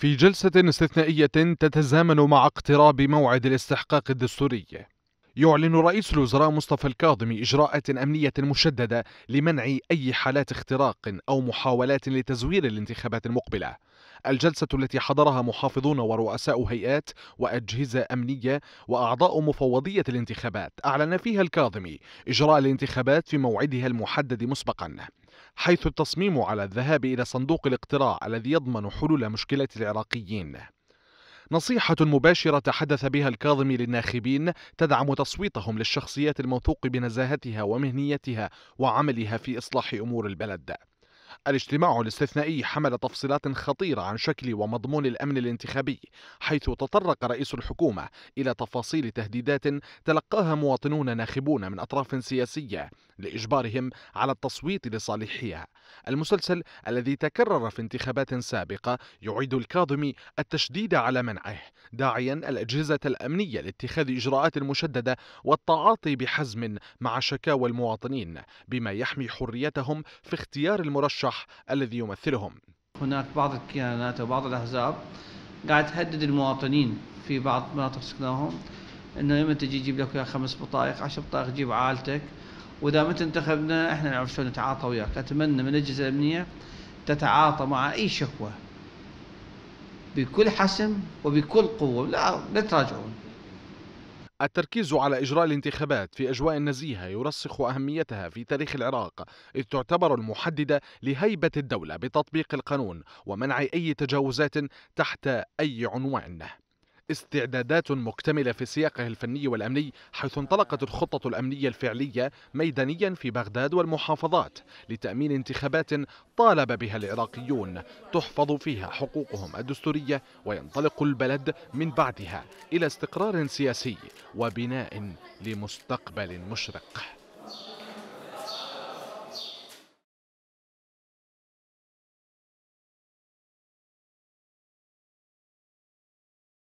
في جلسة استثنائية تتزامن مع اقتراب موعد الاستحقاق الدستوري يعلن رئيس الوزراء مصطفى الكاظمي إجراءات أمنية مشددة لمنع أي حالات اختراق أو محاولات لتزوير الانتخابات المقبلة الجلسة التي حضرها محافظون ورؤساء هيئات وأجهزة أمنية وأعضاء مفوضية الانتخابات أعلن فيها الكاظمي إجراء الانتخابات في موعدها المحدد مسبقا حيث التصميم على الذهاب إلى صندوق الاقتراع الذي يضمن حلول مشكلة العراقيين نصيحة مباشرة تحدث بها الكاظمي للناخبين تدعم تصويتهم للشخصيات الموثوق بنزاهتها ومهنيتها وعملها في إصلاح أمور البلد الاجتماع الاستثنائي حمل تفصيلات خطيرة عن شكل ومضمون الأمن الانتخابي حيث تطرق رئيس الحكومة إلى تفاصيل تهديدات تلقاها مواطنون ناخبون من أطراف سياسية لإجبارهم على التصويت لصالحها المسلسل الذي تكرر في انتخابات سابقة يعيد الكاظمي التشديد على منعه داعيا الأجهزة الأمنية لاتخاذ إجراءات مشددة والتعاطي بحزم مع شكاوى المواطنين بما يحمي حريتهم في اختيار المرشح المرشح الذي يمثلهم هناك بعض الكيانات وبعض الأحزاب قاعد تهدد المواطنين في بعض مناطق سكنهم انه لما تجي تجيب لك خمس بطائق عشر بطائق جيب عائلتك واذا ما انتخبنا احنا نعرف شلون نتعاطى وياك اتمنى من الاجهزه الامنيه تتعاطى مع اي شكوى بكل حسم وبكل قوه لا لا تراجعون التركيز على إجراء الانتخابات في أجواء نزيهة يرسخ أهميتها في تاريخ العراق إذ تعتبر المحددة لهيبة الدولة بتطبيق القانون ومنع أي تجاوزات تحت أي عنوان استعدادات مكتملة في سياقه الفني والأمني حيث انطلقت الخطة الأمنية الفعلية ميدانيا في بغداد والمحافظات لتأمين انتخابات طالب بها العراقيون تحفظ فيها حقوقهم الدستورية وينطلق البلد من بعدها إلى استقرار سياسي وبناء لمستقبل مشرق